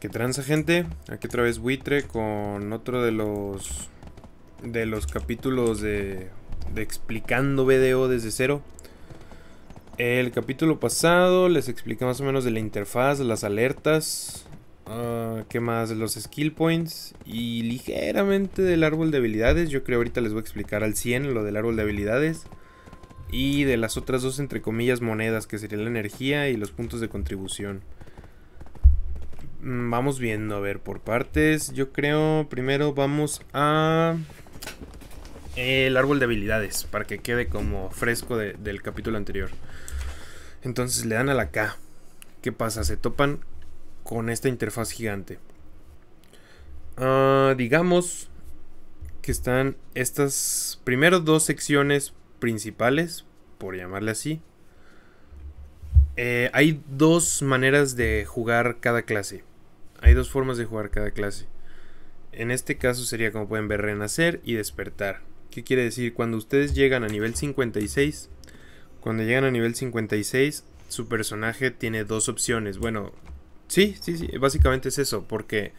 ¿Qué tranza, gente? Aquí otra vez Buitre con otro de los de los capítulos de, explicando BDO desde cero. El capítulo pasado les expliqué más o menos de la interfaz, las alertas, ah, qué más, los skill points y ligeramente del árbol de habilidades. Yo creo ahorita les voy a explicar al 100 lo del árbol de habilidades y de las otras dos entre comillas monedas que sería la energía y los puntos de contribución. Mm, vamos viendo, a ver, por partes. Yo creo, primero vamos a... Eh, el árbol de habilidades, para que quede como fresco del capítulo anterior. Entonces le dan a la K. ¿Qué pasa? Se topan con esta interfaz gigante. Ah, digamos que están estas primero dos secciones principales, por llamarle así. Eh, hay dos maneras de jugar cada clase. Hay dos formas de jugar cada clase. En este caso sería como pueden ver renacer y despertar. ¿Qué quiere decir? Cuando ustedes llegan a nivel 56, cuando llegan a nivel 56, su personaje tiene dos opciones. Bueno, sí, sí, sí, básicamente es eso, porque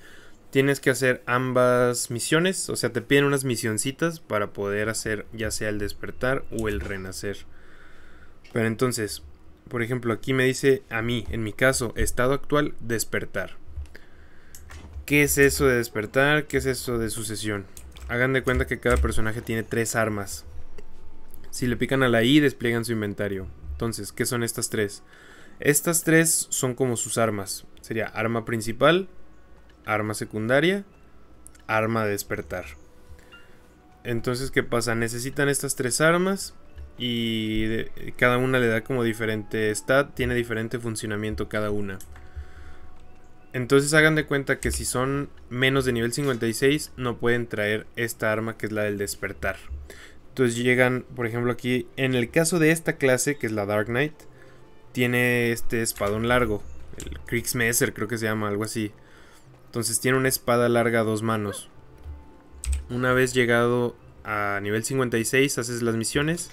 tienes que hacer ambas misiones, o sea, te piden unas misioncitas para poder hacer ya sea el despertar o el renacer. Pero entonces, por ejemplo, aquí me dice a mí, en mi caso, estado actual, despertar. ¿Qué es eso de despertar? ¿Qué es eso de sucesión? Hagan de cuenta que cada personaje tiene tres armas. Si le pican a la I, despliegan su inventario. Entonces, ¿qué son estas tres? Estas tres son como sus armas. Sería arma principal, arma secundaria, arma de despertar. Entonces, ¿qué pasa? Necesitan estas tres armas y cada una le da como diferente stat, tiene diferente funcionamiento cada una. Entonces hagan de cuenta que si son menos de nivel 56 no pueden traer esta arma que es la del despertar. Entonces llegan, por ejemplo, aquí, en el caso de esta clase, que es la Dark Knight, tiene este espadón largo, el Kriegsmesser creo que se llama, algo así. Entonces tiene una espada larga a dos manos. Una vez llegado a nivel 56, haces las misiones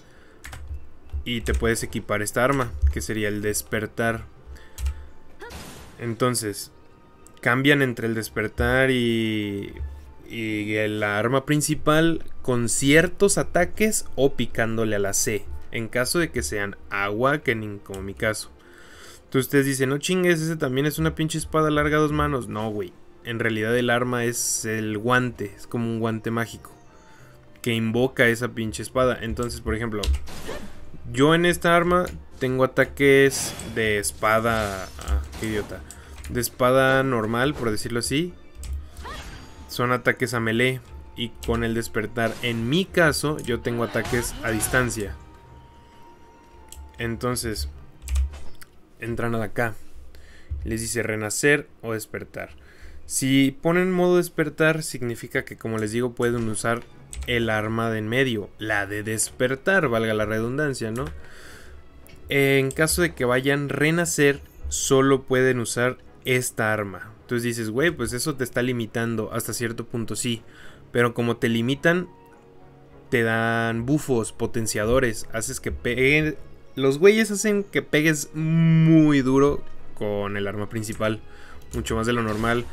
y te puedes equipar esta arma, que sería el despertar. Entonces, cambian entre el despertar y, y el arma principal con ciertos ataques o picándole a la C, en caso de que sean agua, que ni como mi caso. Entonces ustedes dicen, no chingues, ese también es una pinche espada larga dos manos. No, güey. En realidad el arma es el guante, es como un guante mágico que invoca esa pinche espada. Entonces, por ejemplo, yo en esta arma tengo ataques de espada... Ah, qué idiota de espada normal, por decirlo así, son ataques a melee. Y con el despertar, en mi caso, yo tengo ataques a distancia. Entonces, entran acá. Les dice renacer o despertar. Si ponen modo despertar, significa que, como les digo, pueden usar el arma de en medio. La de despertar, valga la redundancia, ¿no? En caso de que vayan renacer, solo pueden usar esta arma. Entonces dices, güey, pues eso te está limitando hasta cierto punto, sí. Pero como te limitan, te dan bufos, potenciadores, haces que peguen... Los güeyes hacen que pegues muy duro con el arma principal, mucho más de lo normal.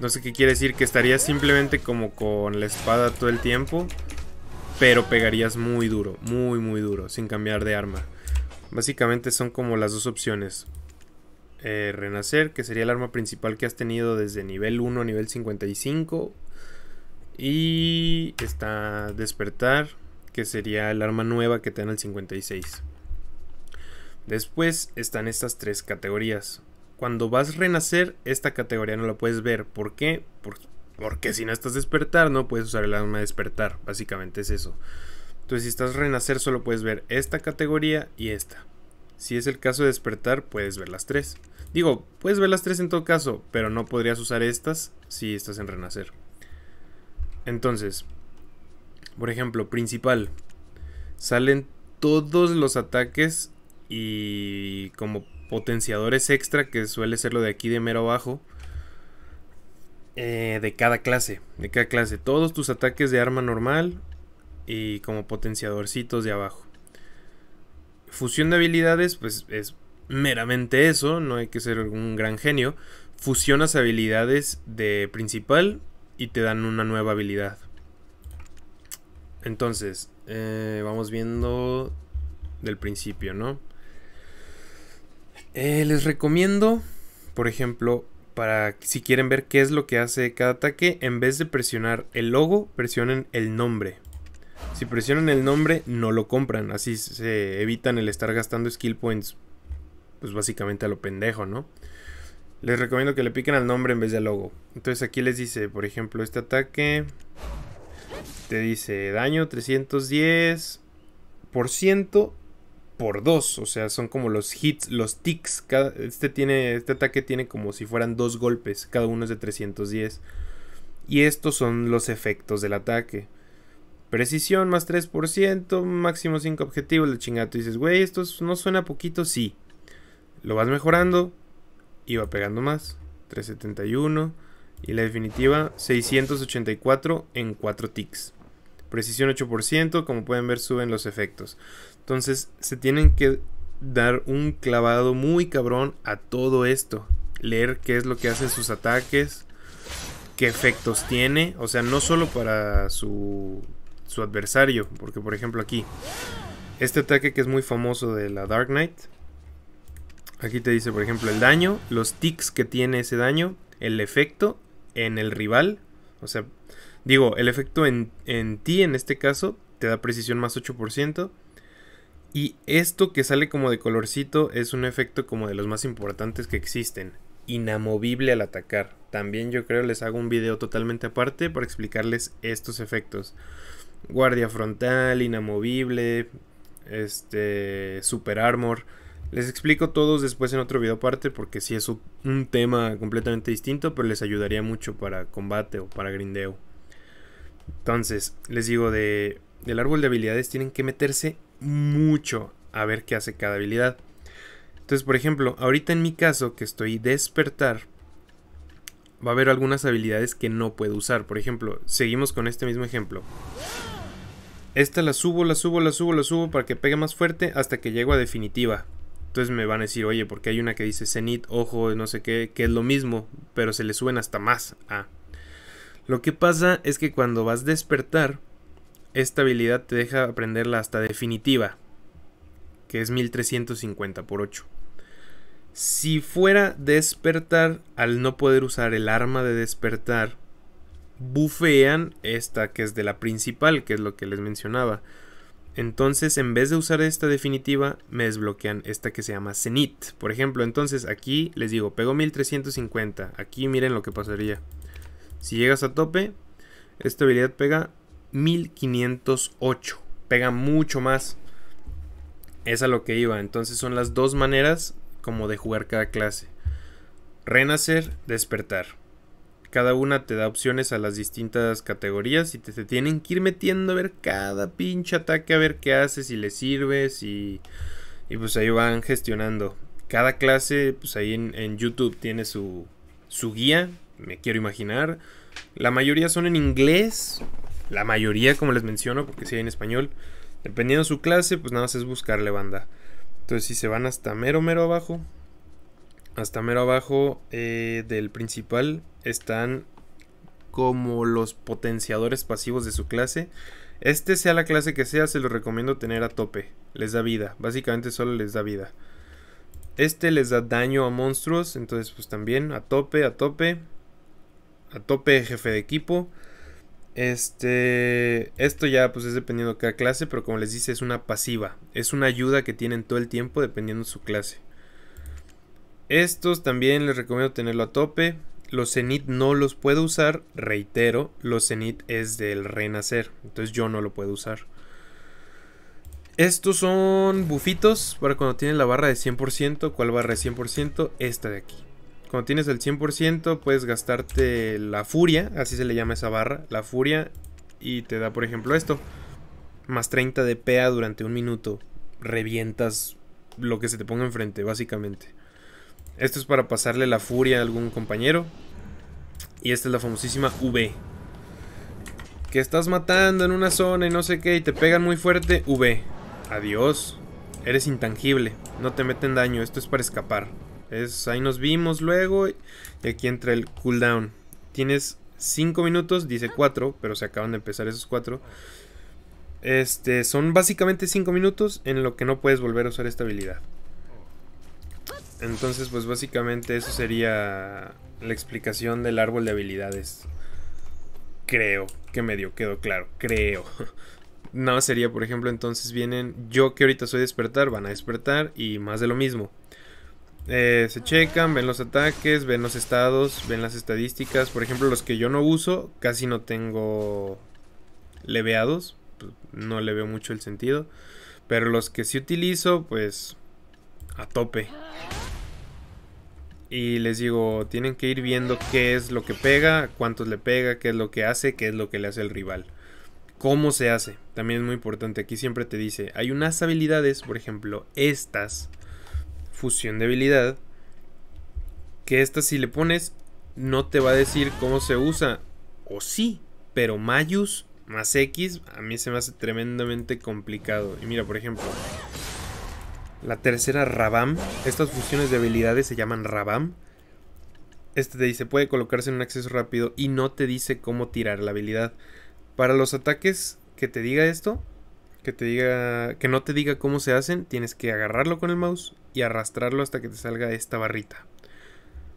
No sé qué quiere decir, que estarías simplemente como con la espada todo el tiempo, pero pegarías muy duro, muy muy duro, sin cambiar de arma. Básicamente son como las dos opciones. Eh, renacer, que sería el arma principal que has tenido desde nivel 1 a nivel 55. Y está Despertar, que sería el arma nueva que te dan al 56. Después están estas tres categorías. Cuando vas a renacer, esta categoría no la puedes ver. ¿Por qué? porque si no estás despertar, no puedes usar el arma de despertar. Básicamente es eso. Entonces, si estás renacer, solo puedes ver esta categoría y esta. Si es el caso de despertar, puedes ver las tres. Digo, puedes ver las tres en todo caso, pero no podrías usar estas si estás en Renacer. Entonces, por ejemplo, principal. Salen todos los ataques y como potenciadores extra, que suele ser lo de aquí de mero abajo. Eh, de cada clase, de cada clase. Todos tus ataques de arma normal y como potenciadorcitos de abajo. Fusión de habilidades, pues es meramente eso, no hay que ser un gran genio. Fusionas habilidades de principal y te dan una nueva habilidad. Entonces, eh, vamos viendo del principio, ¿no? Eh, les recomiendo, por ejemplo, para si quieren ver qué es lo que hace cada ataque, en vez de presionar el logo, presionen el nombre. Si presionan el nombre, no lo compran. Así se evitan el estar gastando skill points pues básicamente a lo pendejo, ¿no? Les recomiendo que le piquen al nombre en vez del logo. Entonces aquí les dice, por ejemplo, este ataque te dice daño 310 por ciento por 2, o sea, son como los hits, los ticks. este, tiene, este ataque tiene como si fueran dos golpes, cada uno es de 310. Y estos son los efectos del ataque. Precisión más 3%, máximo 5 objetivos, la chingada. Tú dices, güey, esto no suena poquito, sí. Lo vas mejorando y va pegando más. 371 y la definitiva 684 en 4 ticks. Precisión 8%, como pueden ver suben los efectos. Entonces se tienen que dar un clavado muy cabrón a todo esto. Leer qué es lo que hacen sus ataques, qué efectos tiene. O sea, no solo para su, su adversario, porque por ejemplo aquí, este ataque que es muy famoso de la Dark Knight, Aquí te dice, por ejemplo, el daño, los tics que tiene ese daño, el efecto en el rival. O sea, digo, el efecto en, ti en este caso te da precisión más 8%. Y esto que sale como de colorcito es un efecto como de los más importantes que existen. Inamovible al atacar. También yo creo les hago un video totalmente aparte para explicarles estos efectos. Guardia frontal, inamovible, este, super armor. Les explico todos después en otro video aparte porque si es un tema completamente distinto, pero les ayudaría mucho para combate o para grindeo. Entonces, les digo, de, del árbol de habilidades tienen que meterse mucho a ver qué hace cada habilidad. Entonces, por ejemplo, ahorita en mi caso que estoy despertar, va a haber algunas habilidades que no puedo usar. Por ejemplo, seguimos con este mismo ejemplo. Esta la subo, la subo, la subo, la subo para que pegue más fuerte hasta que llego a definitiva. Entonces me van a decir, oye, porque hay una que dice Cenit, ojo, no sé qué, que es lo mismo, pero se le suben hasta más Ah. Lo que pasa es que cuando vas a despertar, esta habilidad te deja aprenderla hasta definitiva, que es 1350 por 8. Si fuera despertar, al no poder usar el arma de despertar, bufean esta que es de la principal, que es lo que les mencionaba. Entonces, en vez de usar esta definitiva, me desbloquean esta que se llama Zenit. Por ejemplo, entonces aquí les digo, pego 1350. Aquí miren lo que pasaría. Si llegas a tope, esta habilidad pega 1508. Pega mucho más. Es a lo que iba. Entonces son las dos maneras como de jugar cada clase. Renacer, despertar cada una te da opciones a las distintas categorías y te, tienen que ir metiendo a ver cada pinche ataque, a ver qué haces, si le sirves y, y pues ahí van gestionando. Cada clase, pues ahí en, YouTube tiene su, su guía, me quiero imaginar. La mayoría son en inglés, la mayoría como les menciono, porque si hay en español. Dependiendo de su clase, pues nada más es buscarle banda. Entonces si se van hasta mero mero abajo, hasta mero abajo eh, del principal están como los potenciadores pasivos de su clase. Este sea la clase que sea, se lo recomiendo tener a tope. Les da vida, básicamente solo les da vida. Este les da daño a monstruos, entonces pues también a tope, a tope. A tope jefe de equipo. Este, esto ya pues es dependiendo de cada clase, pero como les dice es una pasiva. Es una ayuda que tienen todo el tiempo dependiendo de su clase. Estos también les recomiendo tenerlo a tope. Los Zenith no los puedo usar, reitero, los Zenith es del renacer, entonces yo no lo puedo usar. Estos son bufitos para cuando tienes la barra de 100%. ¿Cuál barra de 100%? Esta de aquí. Cuando tienes el 100% puedes gastarte la furia, así se le llama esa barra, la furia, y te da por ejemplo esto. Más 30 de PA durante un minuto. Revientas lo que se te ponga enfrente, básicamente. Esto es para pasarle la furia a algún compañero. Y esta es la famosísima V. Que estás matando en una zona y no sé qué y te pegan muy fuerte, V. Adiós. Eres intangible. No te meten daño. Esto es para escapar. Es, ahí nos vimos luego. Y aquí entra el cooldown. Tienes 5 minutos, dice 4, pero se acaban de empezar esos 4. Este, son básicamente 5 minutos en lo que no puedes volver a usar esta habilidad. Entonces, pues básicamente eso sería la explicación del árbol de habilidades. Creo que medio quedó claro, creo. No, sería, por ejemplo, entonces vienen, yo que ahorita soy despertar, van a despertar y más de lo mismo. Eh, se checan, ven los ataques, ven los estados, ven las estadísticas. Por ejemplo, los que yo no uso, casi no tengo leveados. Pues, no le veo mucho el sentido. Pero los que sí utilizo, pues a tope. Y les digo, tienen que ir viendo qué es lo que pega, cuántos le pega, qué es lo que hace, qué es lo que le hace el rival. Cómo se hace, también es muy importante. Aquí siempre te dice, hay unas habilidades, por ejemplo, estas, fusión de habilidad, que estas si le pones no te va a decir cómo se usa, o sí, pero Mayus más X a mí se me hace tremendamente complicado. Y mira, por ejemplo, la tercera, Rabam. Estas funciones de habilidades se llaman Rabam. Este te dice puede colocarse en un acceso rápido y no te dice cómo tirar la habilidad. Para los ataques que te diga esto, que te diga que no te diga cómo se hacen, tienes que agarrarlo con el mouse y arrastrarlo hasta que te salga esta barrita.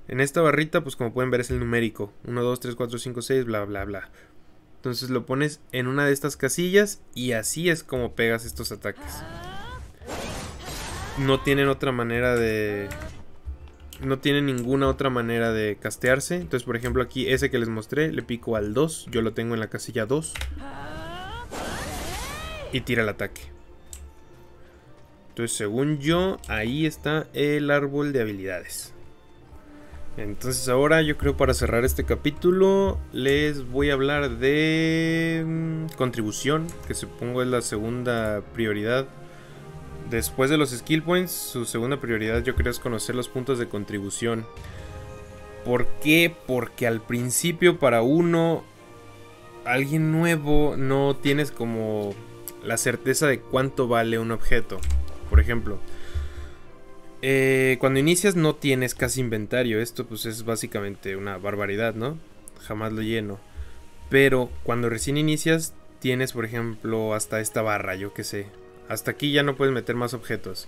En esta barrita, pues como pueden ver es el numérico, 1 2 3 4 5 6 bla bla bla. Entonces lo pones en una de estas casillas y así es como pegas estos ataques no tienen otra manera de... No tienen ninguna otra manera de castearse. Entonces, por ejemplo, aquí ese que les mostré, le pico al 2. Yo lo tengo en la casilla 2. Y tira el ataque. Entonces, según yo, ahí está el árbol de habilidades. Entonces ahora yo creo para cerrar este capítulo les voy a hablar de mm, contribución, que supongo es la segunda prioridad Después de los skill points, su segunda prioridad yo creo es conocer los puntos de contribución. ¿Por qué? Porque al principio para uno, alguien nuevo, no tienes como la certeza de cuánto vale un objeto. Por ejemplo, eh, cuando inicias no tienes casi inventario. Esto pues es básicamente una barbaridad, ¿no? Jamás lo lleno. Pero cuando recién inicias tienes, por ejemplo, hasta esta barra, yo que sé. Hasta aquí ya no puedes meter más objetos.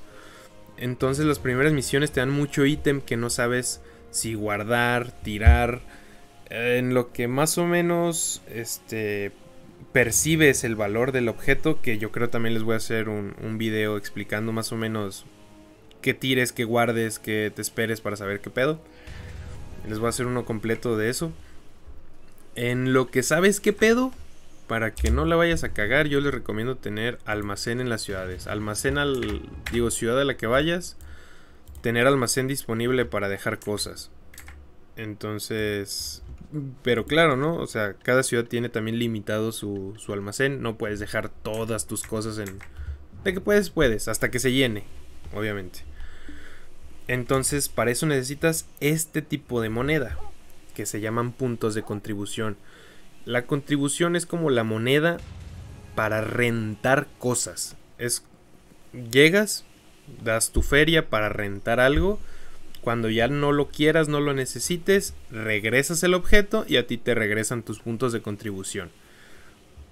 Entonces las primeras misiones te dan mucho ítem que no sabes si guardar, tirar. En lo que más o menos este, percibes el valor del objeto, que yo creo también les voy a hacer un, un video explicando más o menos qué tires, qué guardes, qué te esperes para saber qué pedo. Les voy a hacer uno completo de eso. En lo que sabes qué pedo, para que no la vayas a cagar, yo les recomiendo tener almacén en las ciudades. Almacén al, digo, ciudad a la que vayas, tener almacén disponible para dejar cosas. Entonces, pero claro, ¿no? O sea, cada ciudad tiene también limitado su, su almacén. No puedes dejar todas tus cosas en... De que puedes, puedes, hasta que se llene, obviamente. Entonces, para eso necesitas este tipo de moneda, que se llaman puntos de contribución. La contribución es como la moneda para rentar cosas. Es llegas, das tu feria para rentar algo. Cuando ya no lo quieras, no lo necesites, regresas el objeto y a ti te regresan tus puntos de contribución.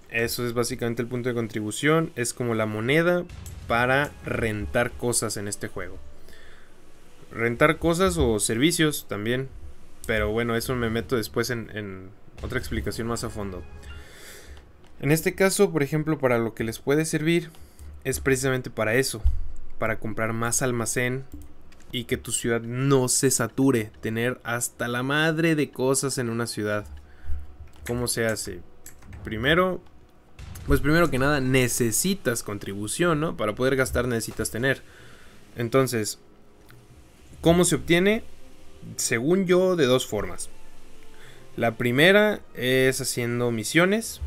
Eso es básicamente el punto de contribución. Es como la moneda para rentar cosas en este juego. Rentar cosas o servicios también. Pero bueno, eso me meto después en otra explicación más a fondo. En este caso, por ejemplo, para lo que les puede servir es precisamente para eso, para comprar más almacén y que tu ciudad no se sature, tener hasta la madre de cosas en una ciudad. ¿Cómo se hace? Primero, pues primero que nada necesitas contribución, ¿no? Para poder gastar necesitas tener. Entonces, ¿cómo se obtiene? Según yo, de dos formas. La primera es haciendo misiones.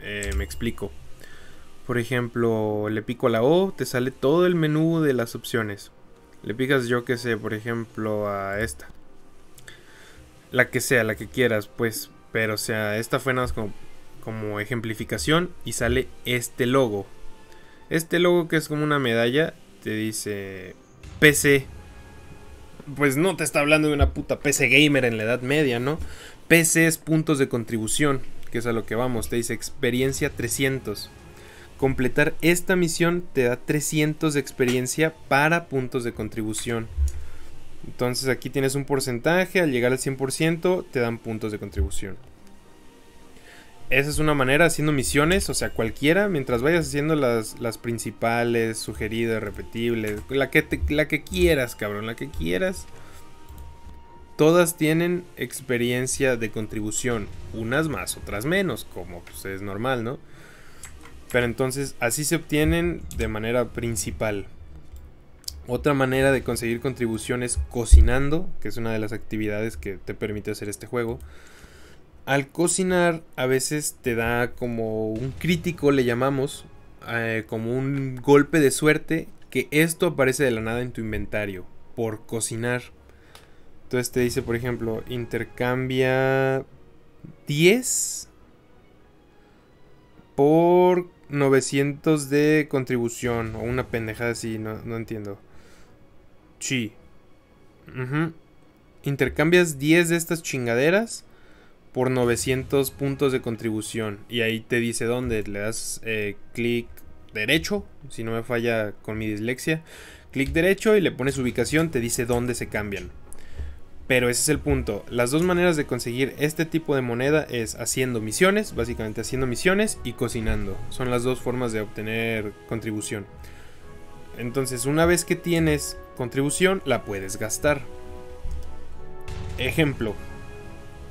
Eh, me explico. Por ejemplo, le pico a la O, te sale todo el menú de las opciones. Le picas yo que sé, por ejemplo, a esta. La que sea, la que quieras, pues. Pero, o sea, esta fue nada más como, como ejemplificación y sale este logo. Este logo que es como una medalla, te dice PC pues no te está hablando de una puta PC gamer en la Edad Media, ¿no? PC es puntos de contribución, que es a lo que vamos, te dice experiencia 300. Completar esta misión te da 300 de experiencia para puntos de contribución. Entonces aquí tienes un porcentaje, al llegar al 100% te dan puntos de contribución esa es una manera, haciendo misiones, o sea, cualquiera, mientras vayas haciendo las, las principales, sugeridas, repetibles, la que, la que quieras, cabrón, la que quieras. Todas tienen experiencia de contribución, unas más, otras menos, como pues, es normal, ¿no? Pero entonces así se obtienen de manera principal. Otra manera de conseguir contribuciones cocinando, que es una de las actividades que te permite hacer este juego al cocinar a veces te da como un crítico, le llamamos, eh, como un golpe de suerte que esto aparece de la nada en tu inventario por cocinar. Entonces te dice, por ejemplo, intercambia 10 por 900 de contribución o una pendejada así, no, entiendo. Sí. Intercambias 10 de estas chingaderas por 900 puntos de contribución. Y ahí te dice dónde. Le das eh, clic derecho, si no me falla con mi dislexia. Clic derecho y le pones ubicación, te dice dónde se cambian. Pero ese es el punto. Las dos maneras de conseguir este tipo de moneda es haciendo misiones, básicamente haciendo misiones y cocinando. Son las dos formas de obtener contribución. Entonces, una vez que tienes contribución, la puedes gastar. Ejemplo,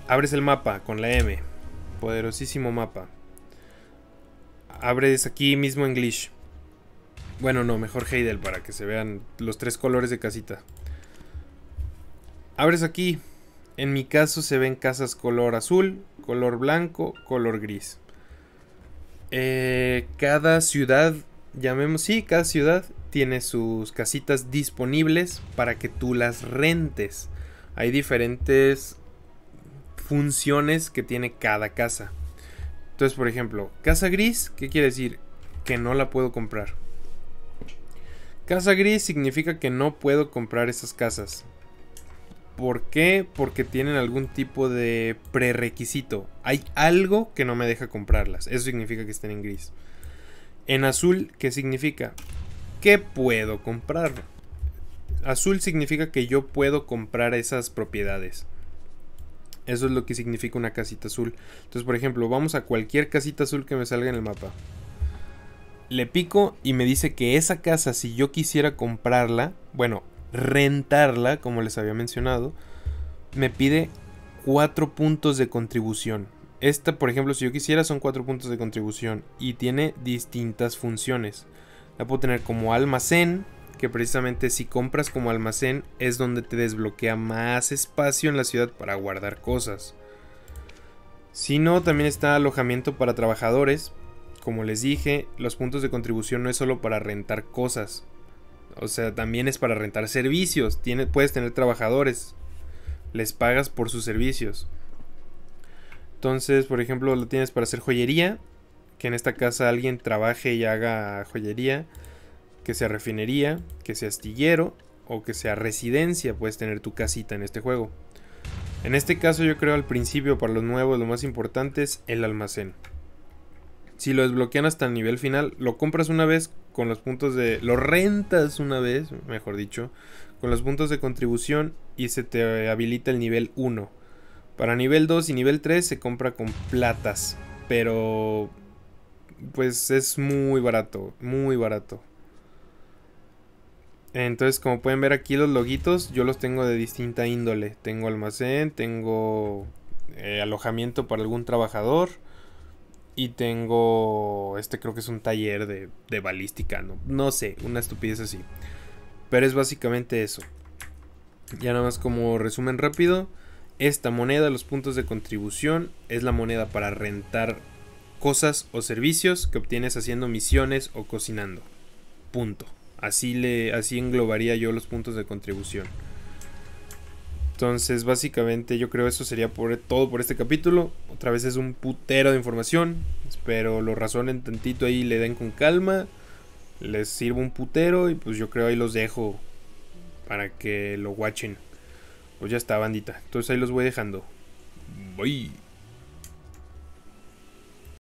Abres el mapa con la M. Poderosísimo mapa. Abres aquí mismo en glitch. Bueno, no, mejor Heidel para que se vean los tres colores de casita. Abres aquí. En mi caso se ven casas color azul, color blanco, color gris. Eh, cada ciudad, llamemos, sí, cada ciudad tiene sus casitas disponibles para que tú las rentes. Hay diferentes funciones que tiene cada casa. Entonces, por ejemplo, casa gris, ¿qué quiere decir? Que no la puedo comprar. Casa gris significa que no puedo comprar esas casas. ¿Por qué? Porque tienen algún tipo de prerequisito. Hay algo que no me deja comprarlas. Eso significa que estén en gris. En azul, ¿qué significa? Que puedo comprar. Azul significa que yo puedo comprar esas propiedades. Eso es lo que significa una casita azul. Entonces, por ejemplo, vamos a cualquier casita azul que me salga en el mapa. Le pico y me dice que esa casa, si yo quisiera comprarla, bueno, rentarla, como les había mencionado, me pide cuatro puntos de contribución. Esta, por ejemplo, si yo quisiera, son cuatro puntos de contribución y tiene distintas funciones. La puedo tener como almacén, precisamente si compras como almacén es donde te desbloquea más espacio en la ciudad para guardar cosas. Si no, también está alojamiento para trabajadores. Como les dije, los puntos de contribución no es solo para rentar cosas. O sea, también es para rentar servicios. puedes tener trabajadores. Les pagas por sus servicios. Entonces, por ejemplo, lo tienes para hacer joyería. Que en esta casa alguien trabaje y haga joyería que sea refinería, que sea astillero o que sea residencia, puedes tener tu casita en este juego. En este caso yo creo al principio para los nuevos lo más importante es el almacén. Si lo desbloquean hasta el nivel final, lo compras una vez con los puntos de... lo rentas una vez, mejor dicho, con los puntos de contribución y se te habilita el nivel 1. Para nivel 2 y nivel 3 se compra con platas, pero pues es muy barato, muy barato. Entonces, como pueden ver aquí los loguitos, yo los tengo de distinta índole. Tengo almacén, tengo eh, alojamiento para algún trabajador. Y tengo, este creo que es un taller de, balística, no, no sé, una estupidez así. Pero es básicamente eso. Ya nada más como resumen rápido. Esta moneda, los puntos de contribución, es la moneda para rentar cosas o servicios que obtienes haciendo misiones o cocinando. Punto. Así, le, así englobaría yo los puntos de contribución. Entonces, básicamente yo creo eso sería e, todo por este capítulo. Otra vez es un putero de información. Espero lo razonen tantito ahí, le den con calma. Les sirvo un putero y pues yo creo ahí los dejo para que lo watchen. Pues ya está, bandita. Entonces ahí los voy dejando. Bye.